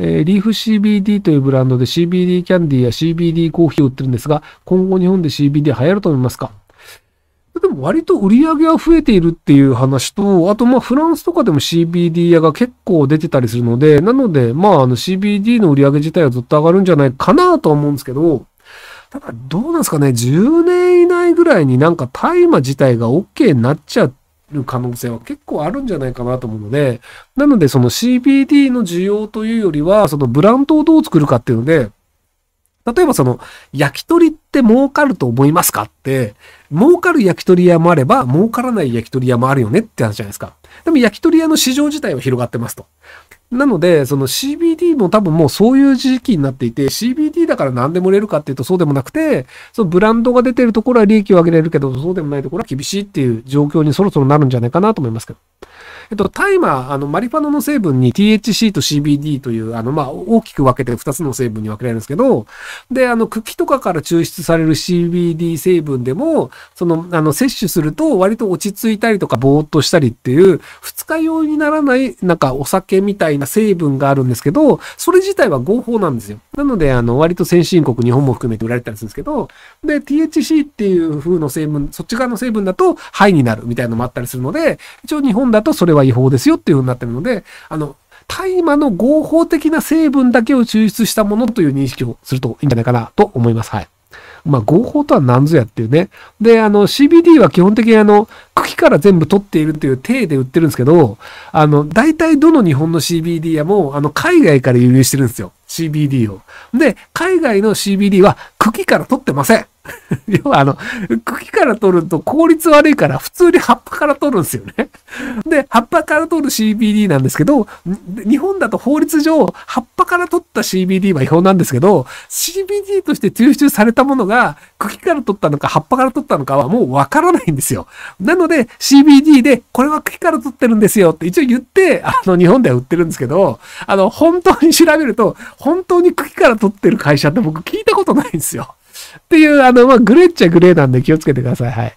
えー、リーフ CBD というブランドで CBD キャンディーや CBD コーヒーを売ってるんですが、今後日本で CBD 流行ると思いますかでも割と売り上げは増えているっていう話と、あとまあフランスとかでも CBD 屋が結構出てたりするので、なのでまああの CBD の売り上げ自体はずっと上がるんじゃないかなと思うんですけど、ただどうなんですかね、10年以内ぐらいになんか大麻自体が OK になっちゃって、る可能性は結構あるんじゃないかなと思うので、なのでその CBD の需要というよりは、そのブランドをどう作るかっていうので、例えばその、焼き鳥って儲かると思いますかって、儲かる焼き鳥屋もあれば、儲からない焼き鳥屋もあるよねって話じゃないですか。でも焼き鳥屋の市場自体は広がってますと。なので、その CBD も多分もうそういう時期になっていて、CBD だから何でも売れるかっていうとそうでもなくて、そのブランドが出てるところは利益を上げれるけど、そうでもないところは厳しいっていう状況にそろそろなるんじゃないかなと思いますけど。えっと、マー、あの、マリファナの成分に THC と CBD という、あの、まあ、大きく分けて2つの成分に分けられるんですけど、で、あの、茎とかから抽出される CBD 成分でも、その、あの、摂取すると割と落ち着いたりとか、ぼーっとしたりっていう、二日用にならない、なんかお酒みたいな成分があるんですけど、それ自体は合法なんですよ。なので、あの、割と先進国、日本も含めて売られたりするんですけど、で、THC っていう風の成分、そっち側の成分だと、肺になるみたいなのもあったりするので、一応日本だとそれはは違法ですよっていうふうになってるので、あの、大麻の合法的な成分だけを抽出したものという認識をするといいんじゃないかなと思います。はい。まあ、合法とは何ぞやっていうね。で、あの、CBD は基本的にあの、茎から全部取っているという体で売ってるんですけど、あの、大体どの日本の CBD 屋も、あの、海外から輸入してるんですよ。CBD を。で、海外の CBD は茎から取ってません。要はあの、茎から取ると効率悪いから普通に葉っぱから取るんですよね。で、葉っぱから取る CBD なんですけど、日本だと法律上、葉っぱから取った CBD は違法なんですけど、CBD として抽出されたものが茎から取ったのか葉っぱから取ったのかはもうわからないんですよ。なので CBD でこれは茎から取ってるんですよって一応言って、あの日本では売ってるんですけど、あの本当に調べると、本当に茎から取ってる会社って僕聞いたことないんですよ。っていう、あの、まあ、グレっちゃグレーなんで気をつけてください。はい。